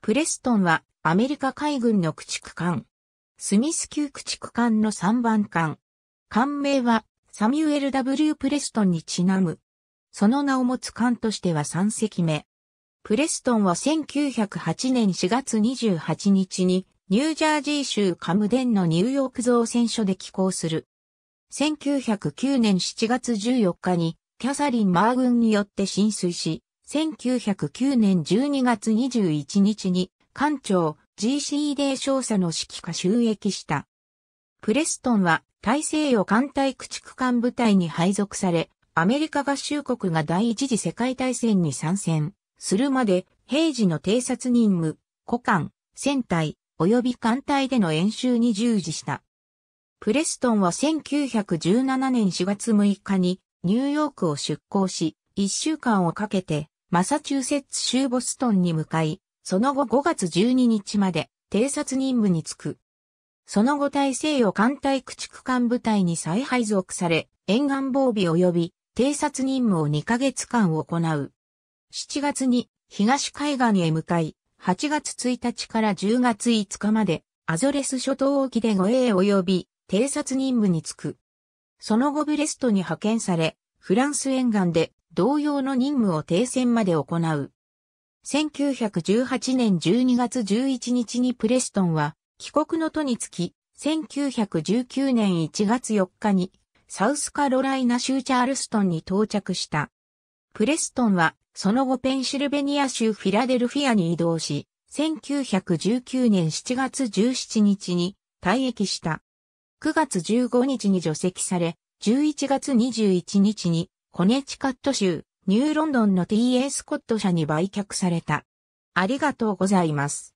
プレストンはアメリカ海軍の駆逐艦。スミス級駆逐艦の3番艦。艦名はサミュエル・ W・ プレストンにちなむ。その名を持つ艦としては3隻目。プレストンは1908年4月28日にニュージャージー州カムデンのニューヨーク造船所で寄港する。1909年7月14日にキャサリン・マー軍によって浸水し、1909年12月21日に、艦長 GC d 少佐の指揮下収益した。プレストンは大西洋艦隊駆逐艦部隊に配属され、アメリカ合衆国が第一次世界大戦に参戦するまで、平時の偵察任務、古艦、船隊、及び艦隊での演習に従事した。プレストンは1917年4月6日にニューヨークを出港し、1週間をかけてマサチューセッツ州ボストンに向かい、その後5月12日まで偵察任務に就く。その後大西洋艦隊駆逐艦部隊に再配属され、沿岸防備及び偵察任務を2ヶ月間行う。7月に東海岸へ向かい、8月1日から10月5日までアゾレス諸島沖で護衛及び偵察任務に就く。その後ブレストに派遣され、フランス沿岸で同様の任務を停戦まで行う。1918年12月11日にプレストンは帰国の途につき、1919年1月4日にサウスカロライナ州チャールストンに到着した。プレストンはその後ペンシルベニア州フィラデルフィアに移動し、1919年7月17日に退役した。9月15日に除籍され、11月21日にコネチカット州、ニューロンドンの T.A. スコット社に売却された。ありがとうございます。